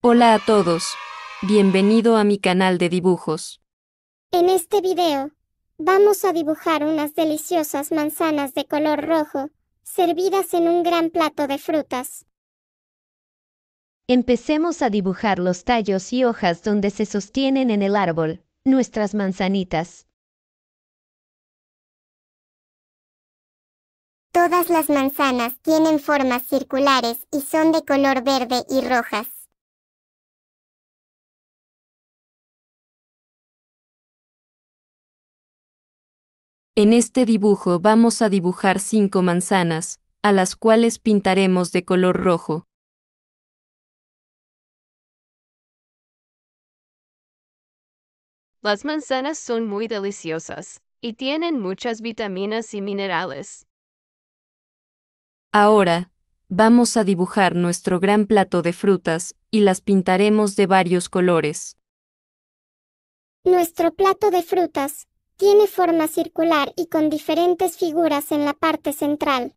Hola a todos. Bienvenido a mi canal de dibujos. En este video, vamos a dibujar unas deliciosas manzanas de color rojo, servidas en un gran plato de frutas. Empecemos a dibujar los tallos y hojas donde se sostienen en el árbol, nuestras manzanitas. Todas las manzanas tienen formas circulares y son de color verde y rojas. En este dibujo vamos a dibujar cinco manzanas, a las cuales pintaremos de color rojo. Las manzanas son muy deliciosas y tienen muchas vitaminas y minerales. Ahora, vamos a dibujar nuestro gran plato de frutas y las pintaremos de varios colores. Nuestro plato de frutas tiene forma circular y con diferentes figuras en la parte central.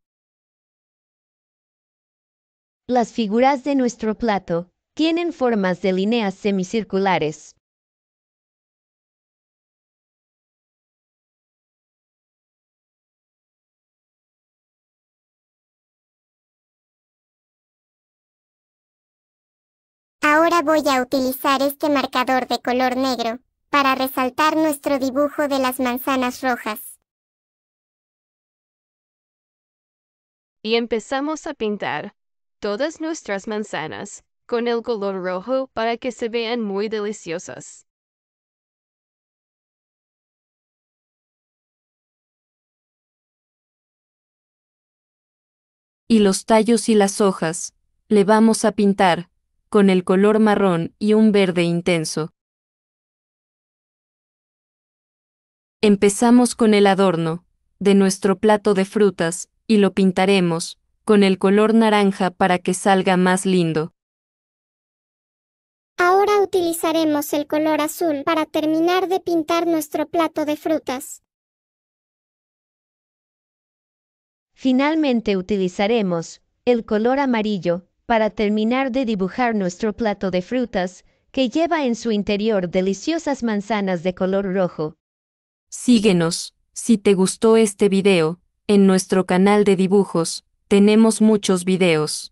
Las figuras de nuestro plato tienen formas de líneas semicirculares. Ahora voy a utilizar este marcador de color negro para resaltar nuestro dibujo de las manzanas rojas. Y empezamos a pintar todas nuestras manzanas con el color rojo para que se vean muy deliciosas. Y los tallos y las hojas, le vamos a pintar, con el color marrón y un verde intenso. Empezamos con el adorno de nuestro plato de frutas, y lo pintaremos con el color naranja para que salga más lindo. Ahora utilizaremos el color azul para terminar de pintar nuestro plato de frutas. Finalmente utilizaremos el color amarillo para terminar de dibujar nuestro plato de frutas, que lleva en su interior deliciosas manzanas de color rojo. Síguenos, si te gustó este video, en nuestro canal de dibujos, tenemos muchos videos.